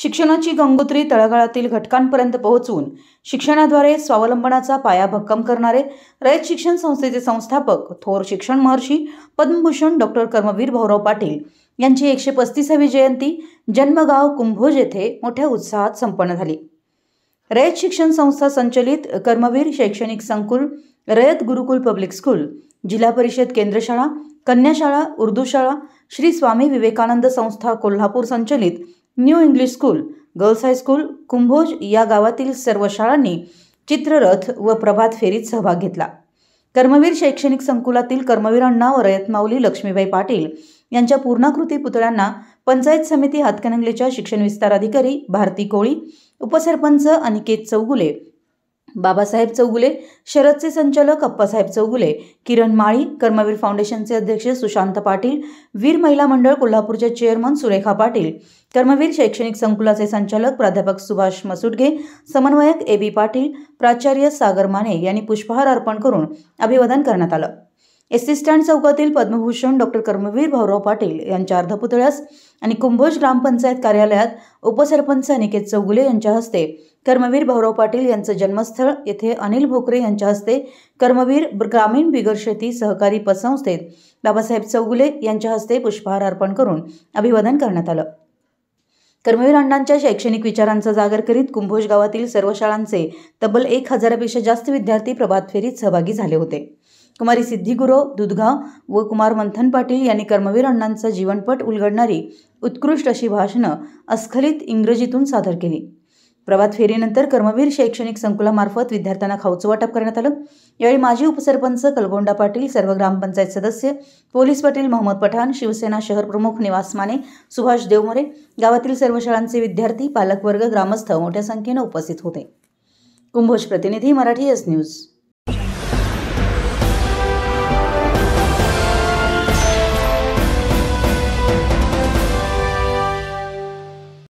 शिक्षणाची गंगोत्री तळागाळातील घटकांपर्यंत पोहोचवून शिक्षणाद्वारे स्वावलंबनाचा पाया भक्कम करणारे रयत शिक्षण संस्थेचे संस्थापक थोर शिक्षण महर्षी पद्मभूषण डॉक्टर कर्मवीर भाऊराव पाटील यांची एकशे पस्तीसावी जयंती जन्मगाव कुंभोज येथे मोठ्या उत्साहात संपन्न झाली रयत शिक्षण संस्था संचलित कर्मवीर शैक्षणिक संकुल रयत गुरुकुल पब्लिक स्कूल जिल्हा परिषद केंद्रशाळा कन्याशाळा उर्दू शाळा श्री स्वामी विवेकानंद संस्था कोल्हापूर संचलित new English school girls high school Kumbhoj या गावातील सर्व शाळांनी चित्ररथ व प्रभात फेरीत सहभाग घेतला कर्मवीर शैक्षणिक संकुलातील कर्मवीरांना व माऊली लक्ष्मीबाई पाटील यांच्या पूर्णाकृती पुतळ्यांना पंचायत समिती हातकणंगलेच्या शिक्षण विस्तार अधिकारी भारती कोळी उपसरपंच अनिकेत चौगुले बाबासाहेब चौगुले शरदचे संचालक अप्पासाहेब चौगुले किरण माळी कर्मवीर फाउंडेशनचे अध्यक्ष सुशांत पाटील वीर महिला मंडळ कोल्हापूरचे चेअरमन सुरेखा पाटील कर्मवीर शैक्षणिक संकुलाचे संचालक प्राध्यापक सुभाष मसुटगे समन्वयक ए बी पाटील प्राचार्य सागर माने यांनी पुष्पहार अर्पण करून अभिवादन करण्यात आलं एसटी स्टँड चौकातील पद्मभूषण डॉक्टर कर्मवीर भाऊराव पाटील यांच्या अर्धपुतळ्यास आणि कुंभोज ग्रामपंचायत कार्यालयात उपसरपंच अनिकेत चौगुले यांच्या हस्ते कर्मवीर भाऊराव पाटील यांचं जन्मस्थळ येथे अनिल भोकरे यांच्या हस्ते कर्मवीर ग्रामीण बिगर शेती सहकारी पतसंस्थेत बाबासाहेब चौगुले यांच्या हस्ते पुष्पहार अर्पण करून अभिवादन करण्यात आलं कर्मवीर अण्णांच्या शैक्षणिक विचारांचा जागर करीत कुंभोज गावातील सर्व शाळांचे तब्बल एक हजारापेक्षा जास्त विद्यार्थी प्रभात फेरीत सहभागी झाले होते कुमारी सिद्धीगुरो दुधगाव व कुमार मंथन पाटील यांनी कर्मवीर अण्णांचा जीवनपट उलगडणारी उत्कृष्ट अशी भाषणं अस्खलित इंग्रजीतून सादर केली प्रभात फेरीनंतर कर्मवीर शैक्षणिक संकुलामार्फत विद्यार्थ्यांना खाऊचं वाटप करण्यात आलं यावेळी माजी उपसरपंच कलगोंडा पाटील सर्व ग्रामपंचायत सदस्य पोलीस पाटील मोहम्मद पठाण शिवसेना शहर प्रमुख निवास माने सुभाष देवमोरे गावातील सर्व शाळांचे विद्यार्थी पालकवर्ग ग्रामस्थ मोठ्या संख्येनं उपस्थित होते कुंभोज प्रतिनिधी मराठी एस न्यूज